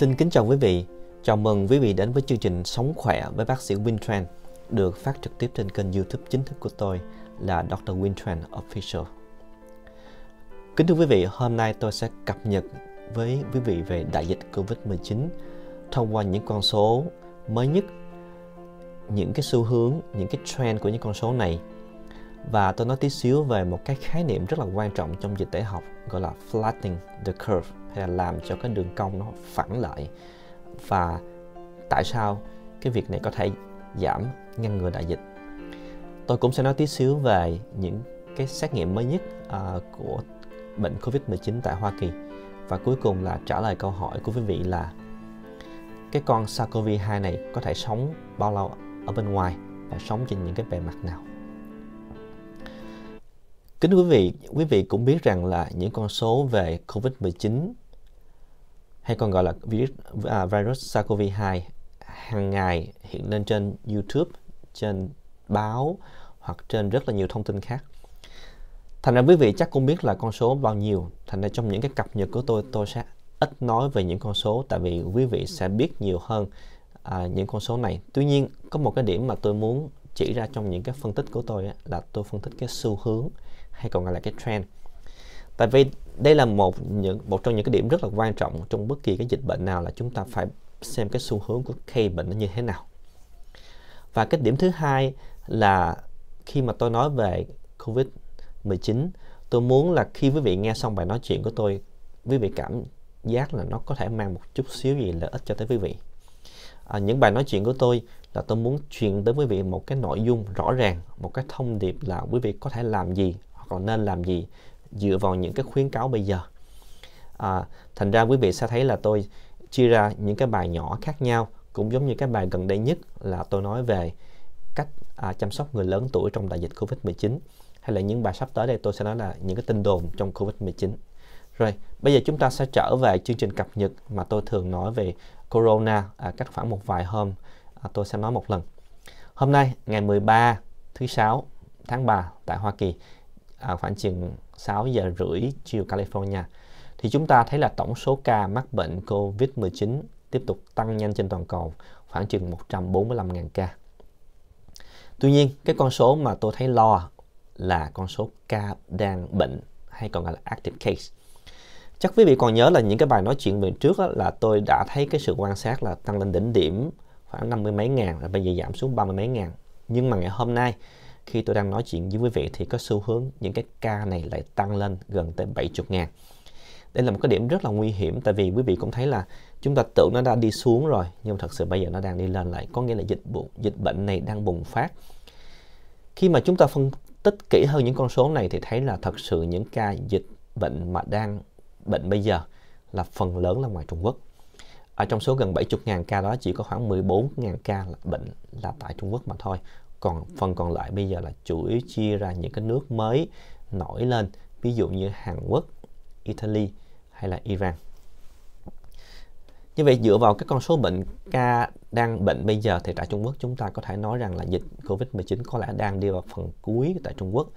Xin kính chào quý vị. Chào mừng quý vị đến với chương trình Sống khỏe với bác sĩ Wintran được phát trực tiếp trên kênh YouTube chính thức của tôi là Dr. Wintran Official. Kính thưa quý vị, hôm nay tôi sẽ cập nhật với quý vị về đại dịch Covid-19 thông qua những con số mới nhất, những cái xu hướng, những cái trend của những con số này và tôi nói tí xíu về một cái khái niệm rất là quan trọng trong dịch tễ học gọi là flattening the curve hay là làm cho cái đường cong nó phẳng lại và tại sao cái việc này có thể giảm ngăn ngừa đại dịch tôi cũng sẽ nói tí xíu về những cái xét nghiệm mới nhất uh, của bệnh Covid-19 tại Hoa Kỳ và cuối cùng là trả lời câu hỏi của quý vị là cái con SARS-CoV-2 này có thể sống bao lâu ở bên ngoài và sống trên những cái bề mặt nào Kính quý vị, quý vị cũng biết rằng là những con số về COVID-19 hay còn gọi là virus, à, virus SARS-CoV-2 hàng ngày hiện lên trên YouTube, trên báo hoặc trên rất là nhiều thông tin khác. Thành ra quý vị chắc cũng biết là con số bao nhiêu. Thành ra trong những cái cập nhật của tôi, tôi sẽ ít nói về những con số tại vì quý vị sẽ biết nhiều hơn à, những con số này. Tuy nhiên, có một cái điểm mà tôi muốn chỉ ra trong những cái phân tích của tôi á, là tôi phân tích cái xu hướng hay còn gọi là cái trend tại vì đây là một những một trong những cái điểm rất là quan trọng trong bất kỳ cái dịch bệnh nào là chúng ta phải xem cái xu hướng của cây bệnh nó như thế nào và cái điểm thứ hai là khi mà tôi nói về covid 19 tôi muốn là khi quý vị nghe xong bài nói chuyện của tôi quý vị cảm giác là nó có thể mang một chút xíu gì lợi ích cho tới quý vị à, những bài nói chuyện của tôi là tôi muốn truyền tới quý vị một cái nội dung rõ ràng một cái thông điệp là quý vị có thể làm gì còn nên làm gì dựa vào những cái khuyến cáo bây giờ à, thành ra quý vị sẽ thấy là tôi chia ra những cái bài nhỏ khác nhau cũng giống như cái bài gần đây nhất là tôi nói về cách à, chăm sóc người lớn tuổi trong đại dịch Covid-19 hay là những bài sắp tới đây tôi sẽ nói là những cái tin đồn trong Covid-19. Rồi, bây giờ chúng ta sẽ trở về chương trình cập nhật mà tôi thường nói về corona à, cách khoảng một vài hôm à, tôi sẽ nói một lần. Hôm nay ngày 13 thứ sáu tháng 3 tại Hoa Kỳ à, khoảng chừng 6 giờ rưỡi chiều California thì chúng ta thấy là tổng số ca mắc bệnh COVID-19 tiếp tục tăng nhanh trên toàn cầu khoảng chừng 145.000 ca. Tuy nhiên, cái con số mà tôi thấy lo là con số ca đang bệnh hay còn gọi là active case. Chắc quý vị còn nhớ là những cái bài nói chuyện về trước đó, là tôi đã thấy cái sự quan sát là tăng lên đỉnh điểm khoảng 50 mấy ngàn rồi bây giờ giảm xuống 30 mấy ngàn. Nhưng mà ngày hôm nay khi tôi đang nói chuyện với quý vị thì có xu hướng những cái ca này lại tăng lên gần tới 70 ngàn. Đây là một cái điểm rất là nguy hiểm tại vì quý vị cũng thấy là chúng ta tưởng nó đã đi xuống rồi nhưng mà thật sự bây giờ nó đang đi lên lại có nghĩa là dịch bệnh dịch bệnh này đang bùng phát. Khi mà chúng ta phân tích kỹ hơn những con số này thì thấy là thật sự những ca dịch bệnh mà đang bệnh bây giờ là phần lớn là ngoài Trung Quốc. Ở trong số gần 70.000 ca đó chỉ có khoảng 14.000 ca là bệnh là tại Trung Quốc mà thôi còn phần còn lại bây giờ là chủ yếu chia ra những cái nước mới nổi lên ví dụ như Hàn Quốc, Italy hay là Iran. Như vậy dựa vào cái con số bệnh ca đang bệnh bây giờ thì tại Trung Quốc chúng ta có thể nói rằng là dịch Covid-19 có lẽ đang đi vào phần cuối tại Trung Quốc.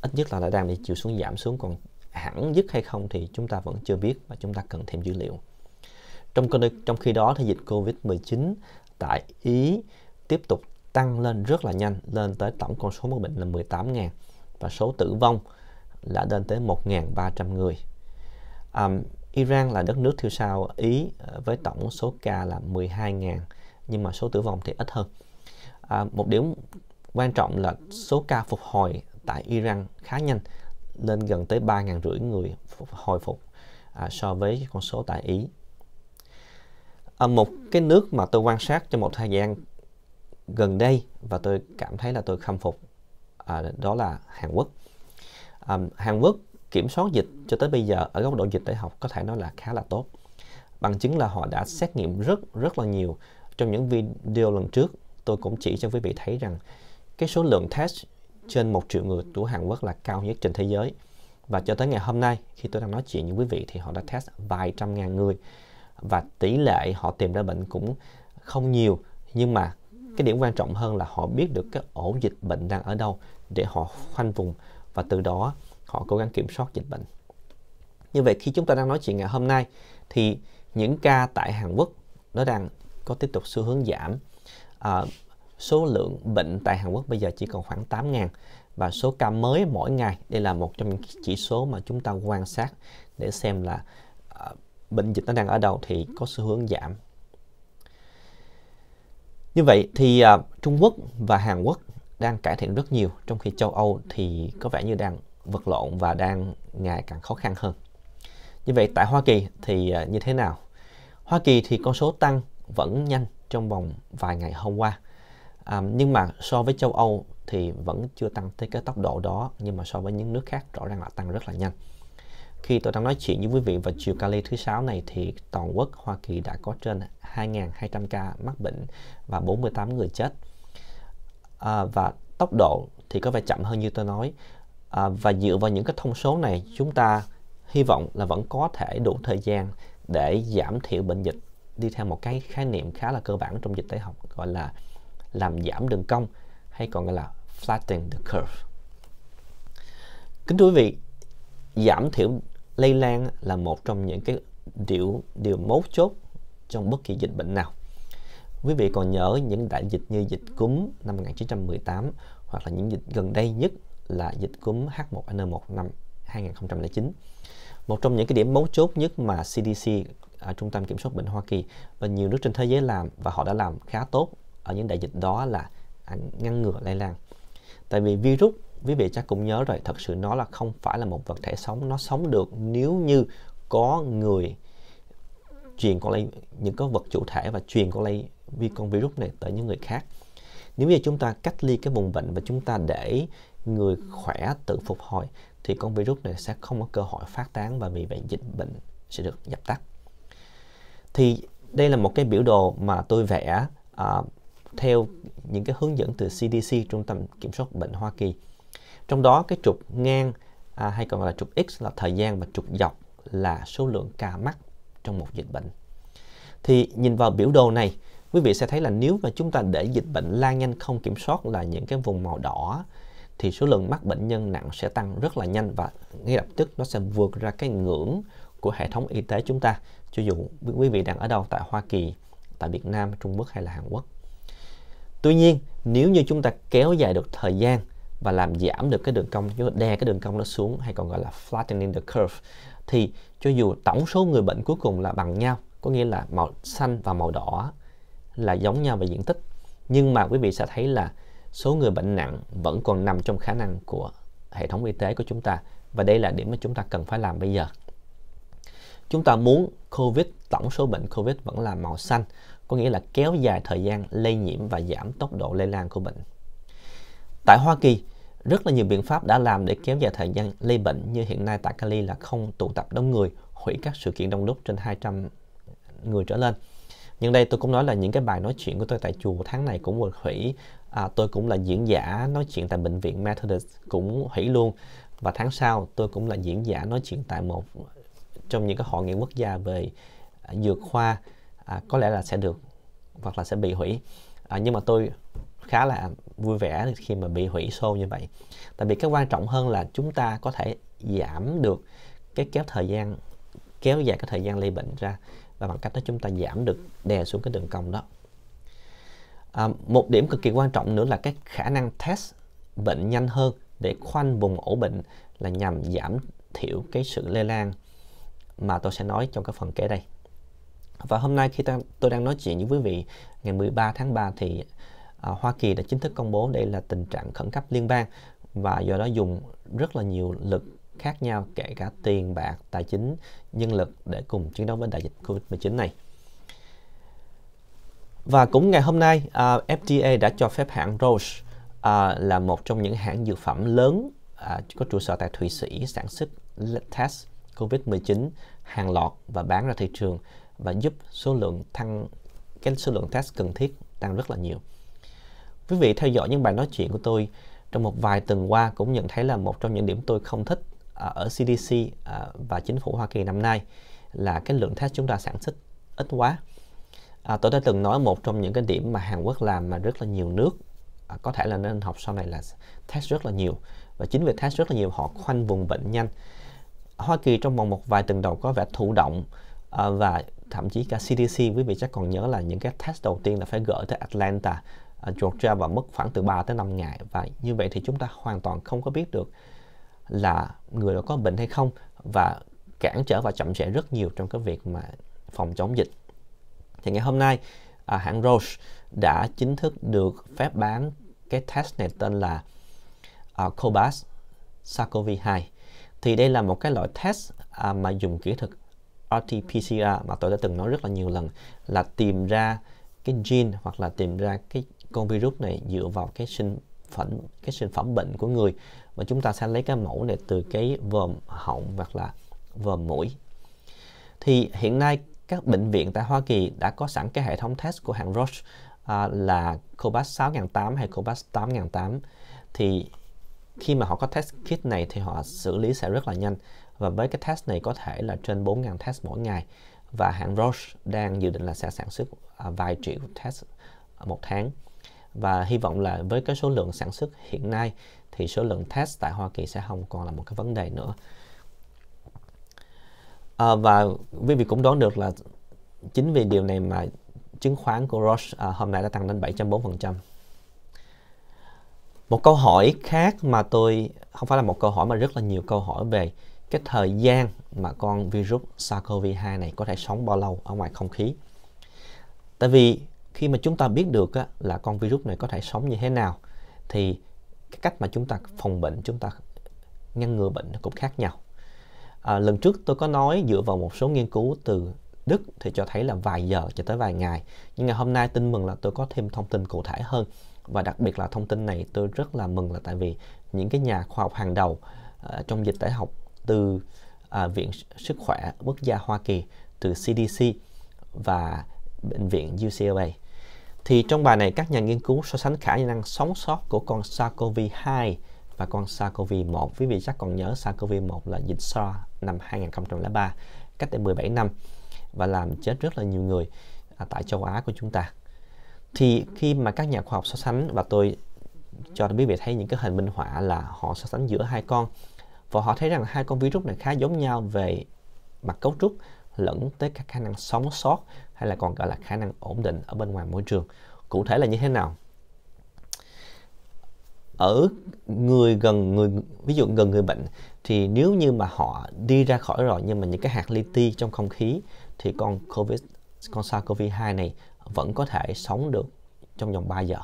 Ít nhất là đã đang đi chiều xuống giảm xuống còn hẳn dứt hay không thì chúng ta vẫn chưa biết và chúng ta cần thêm dữ liệu. Trong trong khi đó thì dịch Covid-19 tại Ý tiếp tục tăng lên rất là nhanh lên tới tổng con số mắc bệnh là 18.000 và số tử vong đã lên tới 1.300 người. Um, Iran là đất nước theo sau Ý ờ, với tổng số ca là 12.000 nhưng mà số tử vong thì ít hơn. À, một điểm quan trọng là số ca phục hồi tại Iran khá nhanh lên gần tới 3.000 rưỡi người phục, hồi phục à, so với con số tại Ý. À, một cái nước mà tôi quan sát trong một thời gian gần đây và tôi cảm thấy là tôi khâm phục à, đó là Hàn Quốc. À, Hàn Quốc kiểm soát dịch cho tới bây giờ ở góc độ dịch tễ học có thể nói là khá là tốt. Bằng chứng là họ đã xét nghiệm rất rất là nhiều. Trong những video lần trước tôi cũng chỉ cho quý vị thấy rằng cái số lượng test trên một triệu người của Hàn Quốc là cao nhất trên thế giới. Và cho tới ngày hôm nay khi tôi đang nói chuyện với quý vị thì họ đã test vài trăm ngàn người và tỷ lệ họ tìm ra bệnh cũng không nhiều nhưng mà cái điểm quan trọng hơn là họ biết được cái ổ dịch bệnh đang ở đâu để họ khoanh vùng và từ đó họ cố gắng kiểm soát dịch bệnh như vậy khi chúng ta đang nói chuyện ngày hôm nay thì những ca tại Hàn Quốc nó đang có tiếp tục xu hướng giảm à, số lượng bệnh tại Hàn Quốc bây giờ chỉ còn khoảng 8.000 và số ca mới mỗi ngày đây là một trong những chỉ số mà chúng ta quan sát để xem là à, bệnh dịch nó đang ở đâu thì có xu hướng giảm như vậy thì uh, Trung Quốc và Hàn Quốc đang cải thiện rất nhiều, trong khi châu Âu thì có vẻ như đang vật lộn và đang ngày càng khó khăn hơn. Như vậy tại Hoa Kỳ thì uh, như thế nào? Hoa Kỳ thì con số tăng vẫn nhanh trong vòng vài ngày hôm qua. À, nhưng mà so với châu Âu thì vẫn chưa tăng tới cái tốc độ đó nhưng mà so với những nước khác rõ ràng là tăng rất là nhanh. Khi tôi đang nói chuyện với quý vị vào chiều Cali thứ sáu này thì toàn quốc Hoa Kỳ đã có trên 2.200 ca mắc bệnh và 48 người chết. À, và tốc độ thì có vẻ chậm hơn như tôi nói. À, và dựa vào những cái thông số này chúng ta hy vọng là vẫn có thể đủ thời gian để giảm thiểu bệnh dịch đi theo một cái khái niệm khá là cơ bản trong dịch tễ học gọi là làm giảm đường cong hay còn gọi là flatten the curve. Kính thưa quý vị, giảm thiểu lây lan là một trong những cái điều điều mấu chốt trong bất kỳ dịch bệnh nào. Quý vị còn nhớ những đại dịch như dịch cúm năm 1918 hoặc là những dịch gần đây nhất là dịch cúm H1N1 năm 2009. Một trong những cái điểm mấu chốt nhất mà CDC ở Trung tâm Kiểm soát Bệnh Hoa Kỳ và nhiều nước trên thế giới làm và họ đã làm khá tốt ở những đại dịch đó là ngăn ngừa lây lan. Tại vì virus quý vị chắc cũng nhớ rồi thật sự nó là không phải là một vật thể sống nó sống được nếu như có người truyền con lây những cái vật chủ thể và truyền con lây vi con virus này tới những người khác nếu như chúng ta cách ly cái vùng bệnh và chúng ta để người khỏe tự phục hồi thì con virus này sẽ không có cơ hội phát tán và vì vậy dịch bệnh sẽ được dập tắt thì đây là một cái biểu đồ mà tôi vẽ uh, theo những cái hướng dẫn từ CDC Trung tâm Kiểm soát Bệnh Hoa Kỳ trong đó cái trục ngang à, hay còn gọi là trục x là thời gian và trục dọc là số lượng ca mắc trong một dịch bệnh. Thì nhìn vào biểu đồ này, quý vị sẽ thấy là nếu mà chúng ta để dịch bệnh lan nhanh không kiểm soát là những cái vùng màu đỏ thì số lượng mắc bệnh nhân nặng sẽ tăng rất là nhanh và ngay lập tức nó sẽ vượt ra cái ngưỡng của hệ thống y tế chúng ta cho dù quý vị đang ở đâu tại Hoa Kỳ, tại Việt Nam, Trung Quốc hay là Hàn Quốc. Tuy nhiên, nếu như chúng ta kéo dài được thời gian và làm giảm được cái đường cong chúng ta đe cái đường cong nó xuống hay còn gọi là flattening the curve thì cho dù tổng số người bệnh cuối cùng là bằng nhau có nghĩa là màu xanh và màu đỏ là giống nhau về diện tích nhưng mà quý vị sẽ thấy là số người bệnh nặng vẫn còn nằm trong khả năng của hệ thống y tế của chúng ta và đây là điểm mà chúng ta cần phải làm bây giờ chúng ta muốn covid tổng số bệnh covid vẫn là màu xanh có nghĩa là kéo dài thời gian lây nhiễm và giảm tốc độ lây lan của bệnh Tại Hoa Kỳ, rất là nhiều biện pháp đã làm để kéo dài thời gian lây bệnh như hiện nay tại Cali là không tụ tập đông người, hủy các sự kiện đông đúc trên 200 người trở lên. Nhưng đây tôi cũng nói là những cái bài nói chuyện của tôi tại chùa tháng này cũng được hủy. À, tôi cũng là diễn giả nói chuyện tại bệnh viện Methodist cũng hủy luôn. Và tháng sau tôi cũng là diễn giả nói chuyện tại một trong những cái hội nghị quốc gia về à, dược khoa à, có lẽ là sẽ được hoặc là sẽ bị hủy. À, nhưng mà tôi khá là vui vẻ khi mà bị hủy xô như vậy tại vì cái quan trọng hơn là chúng ta có thể giảm được cái kéo thời gian kéo dài cái thời gian lây bệnh ra và bằng cách đó chúng ta giảm được đè xuống cái đường cong đó à, một điểm cực kỳ quan trọng nữa là cái khả năng test bệnh nhanh hơn để khoanh vùng ổ bệnh là nhằm giảm thiểu cái sự lây lan mà tôi sẽ nói trong cái phần kế đây và hôm nay khi ta, tôi đang nói chuyện với quý vị ngày 13 tháng 3 thì à, Hoa Kỳ đã chính thức công bố đây là tình trạng khẩn cấp liên bang và do đó dùng rất là nhiều lực khác nhau kể cả tiền bạc, tài chính, nhân lực để cùng chiến đấu với đại dịch Covid-19 này. Và cũng ngày hôm nay, à, FDA đã cho phép hãng Roche à, là một trong những hãng dược phẩm lớn à, có trụ sở tại Thụy Sĩ sản xuất test COVID-19 hàng loạt và bán ra thị trường và giúp số lượng tăng cái số lượng test cần thiết tăng rất là nhiều quý vị theo dõi những bài nói chuyện của tôi trong một vài tuần qua cũng nhận thấy là một trong những điểm tôi không thích à, ở CDC à, và chính phủ Hoa Kỳ năm nay là cái lượng test chúng ta sản xuất ít quá. À, tôi đã từng nói một trong những cái điểm mà Hàn Quốc làm mà rất là nhiều nước à, có thể là nên học sau này là test rất là nhiều và chính vì test rất là nhiều họ khoanh vùng bệnh nhanh. Hoa Kỳ trong vòng một vài tuần đầu có vẻ thụ động à, và thậm chí cả CDC quý vị chắc còn nhớ là những cái test đầu tiên là phải gửi tới Atlanta Georgia và mất khoảng từ 3 tới 5 ngày và như vậy thì chúng ta hoàn toàn không có biết được là người đó có bệnh hay không và cản trở và chậm trễ rất nhiều trong cái việc mà phòng chống dịch. Thì ngày hôm nay à, hãng Roche đã chính thức được phép bán cái test này tên là à, Cobas SARS-CoV-2. Thì đây là một cái loại test à, mà dùng kỹ thuật RT-PCR mà tôi đã từng nói rất là nhiều lần là tìm ra cái gene hoặc là tìm ra cái con virus này dựa vào cái sinh phẩm cái sinh phẩm bệnh của người và chúng ta sẽ lấy cái mẫu này từ cái vòm họng hoặc là vòm mũi thì hiện nay các bệnh viện tại Hoa Kỳ đã có sẵn cái hệ thống test của hãng Roche à, là Cobas 6008 hay Cobas 8008 thì khi mà họ có test kit này thì họ xử lý sẽ rất là nhanh và với cái test này có thể là trên 4.000 test mỗi ngày và hãng Roche đang dự định là sẽ sản xuất à, vài triệu test một tháng và hy vọng là với cái số lượng sản xuất hiện nay thì số lượng test tại Hoa Kỳ sẽ không còn là một cái vấn đề nữa à, và quý vị cũng đoán được là chính vì điều này mà chứng khoán của Roche à, hôm nay đã tăng lên 7.4% một câu hỏi khác mà tôi không phải là một câu hỏi mà rất là nhiều câu hỏi về cái thời gian mà con virus SARS-CoV-2 này có thể sống bao lâu ở ngoài không khí. Tại vì khi mà chúng ta biết được á, là con virus này có thể sống như thế nào thì cái cách mà chúng ta phòng bệnh chúng ta ngăn ngừa bệnh nó cũng khác nhau à, lần trước tôi có nói dựa vào một số nghiên cứu từ Đức thì cho thấy là vài giờ cho tới vài ngày nhưng ngày hôm nay tin mừng là tôi có thêm thông tin cụ thể hơn và đặc biệt là thông tin này tôi rất là mừng là tại vì những cái nhà khoa học hàng đầu uh, trong dịch tễ học từ uh, viện sức khỏe quốc gia Hoa Kỳ từ CDC và bệnh viện UCLA thì trong bài này các nhà nghiên cứu so sánh khả năng sống sót của con SARS-CoV-2 và con SARS-CoV-1. Quý vị chắc còn nhớ SARS-CoV-1 là dịch SARS năm 2003, cách đây 17 năm và làm chết rất là nhiều người à, tại châu Á của chúng ta. Thì khi mà các nhà khoa học so sánh và tôi cho quý vị thấy những cái hình minh họa là họ so sánh giữa hai con và họ thấy rằng hai con virus này khá giống nhau về mặt cấu trúc lẫn tới các khả năng sống sót hay là còn gọi là khả năng ổn định ở bên ngoài môi trường cụ thể là như thế nào ở người gần người ví dụ gần người bệnh thì nếu như mà họ đi ra khỏi rồi nhưng mà những cái hạt li ti trong không khí thì con covid con SARS-CoV-2 này vẫn có thể sống được trong vòng 3 giờ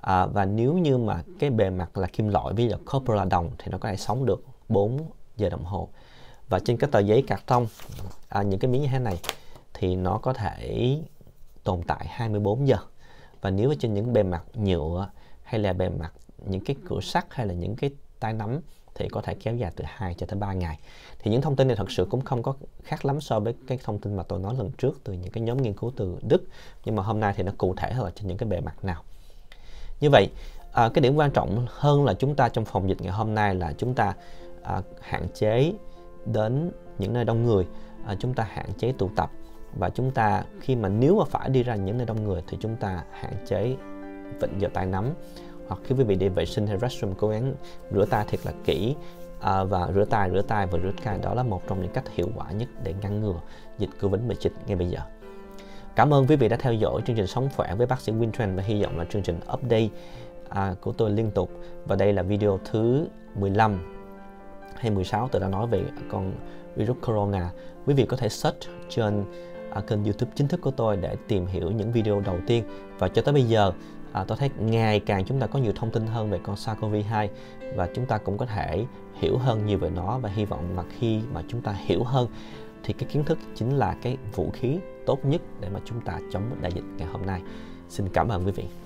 à, và nếu như mà cái bề mặt là kim loại ví dụ copper là đồng thì nó có thể sống được 4 giờ đồng hồ và trên cái tờ giấy cạc tông à, những cái miếng như thế này thì nó có thể tồn tại 24 giờ và nếu trên những bề mặt nhựa hay là bề mặt những cái cửa sắt hay là những cái tay nắm thì có thể kéo dài từ 2 cho tới 3 ngày. Thì những thông tin này thật sự cũng không có khác lắm so với cái thông tin mà tôi nói lần trước từ những cái nhóm nghiên cứu từ Đức. Nhưng mà hôm nay thì nó cụ thể hơn trên những cái bề mặt nào. Như vậy, à, cái điểm quan trọng hơn là chúng ta trong phòng dịch ngày hôm nay là chúng ta à, hạn chế đến những nơi đông người, à, chúng ta hạn chế tụ tập và chúng ta khi mà nếu mà phải đi ra những nơi đông người thì chúng ta hạn chế vịnh giờ tay nắm hoặc khi quý vị đi vệ sinh hay restroom cố gắng rửa tay thiệt là kỹ à, và rửa tay rửa tay và rửa tay đó là một trong những cách hiệu quả nhất để ngăn ngừa dịch Covid-19 ngay bây giờ. Cảm ơn quý vị đã theo dõi chương trình Sống Khỏe với bác sĩ Wintran và hy vọng là chương trình update à, của tôi liên tục và đây là video thứ 15 hay 16 tôi đã nói về con virus corona. Quý vị có thể search trên à, kênh youtube chính thức của tôi để tìm hiểu những video đầu tiên và cho tới bây giờ à, tôi thấy ngày càng chúng ta có nhiều thông tin hơn về con SARS-CoV-2 và chúng ta cũng có thể hiểu hơn nhiều về nó và hy vọng là khi mà chúng ta hiểu hơn thì cái kiến thức chính là cái vũ khí tốt nhất để mà chúng ta chống đại dịch ngày hôm nay. Xin cảm ơn quý vị.